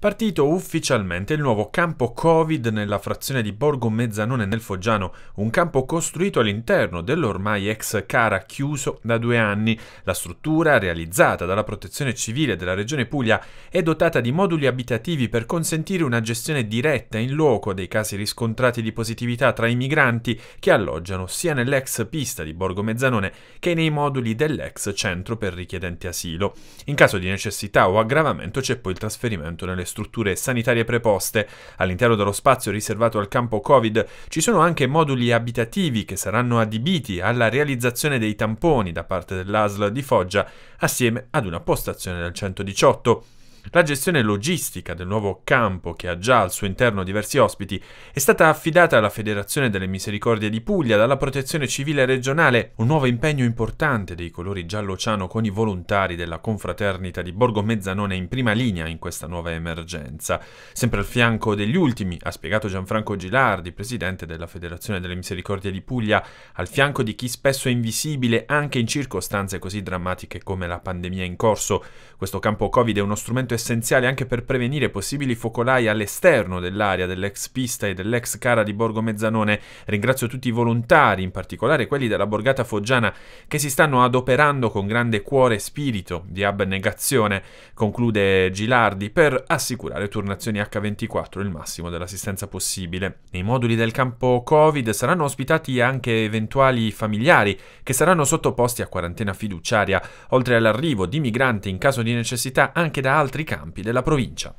partito ufficialmente il nuovo campo Covid nella frazione di Borgo Mezzanone nel Foggiano, un campo costruito all'interno dell'ormai ex Cara chiuso da due anni. La struttura, realizzata dalla Protezione Civile della Regione Puglia, è dotata di moduli abitativi per consentire una gestione diretta in loco dei casi riscontrati di positività tra i migranti che alloggiano sia nell'ex pista di Borgo Mezzanone che nei moduli dell'ex centro per richiedenti asilo. In caso di necessità o aggravamento c'è poi il trasferimento nelle strutture sanitarie preposte. All'interno dello spazio riservato al campo Covid ci sono anche moduli abitativi che saranno adibiti alla realizzazione dei tamponi da parte dell'ASL di Foggia assieme ad una postazione del 118. La gestione logistica del nuovo campo, che ha già al suo interno diversi ospiti, è stata affidata alla Federazione delle Misericordie di Puglia dalla Protezione Civile regionale, un nuovo impegno importante dei colori giallo-ciano con i volontari della confraternita di Borgo Mezzanone in prima linea in questa nuova emergenza. Sempre al fianco degli ultimi, ha spiegato Gianfranco Gilardi, presidente della Federazione delle Misericordie di Puglia, al fianco di chi spesso è invisibile anche in circostanze così drammatiche come la pandemia in corso. Questo campo Covid è uno strumento essenziale anche per prevenire possibili focolai all'esterno dell'area dell'ex pista e dell'ex cara di Borgo Mezzanone. Ringrazio tutti i volontari, in particolare quelli della borgata foggiana, che si stanno adoperando con grande cuore e spirito di abnegazione, conclude Gilardi, per assicurare turnazioni H24 il massimo dell'assistenza possibile. Nei moduli del campo Covid saranno ospitati anche eventuali familiari che saranno sottoposti a quarantena fiduciaria, oltre all'arrivo di migranti in caso di necessità anche da altri altri campi della provincia.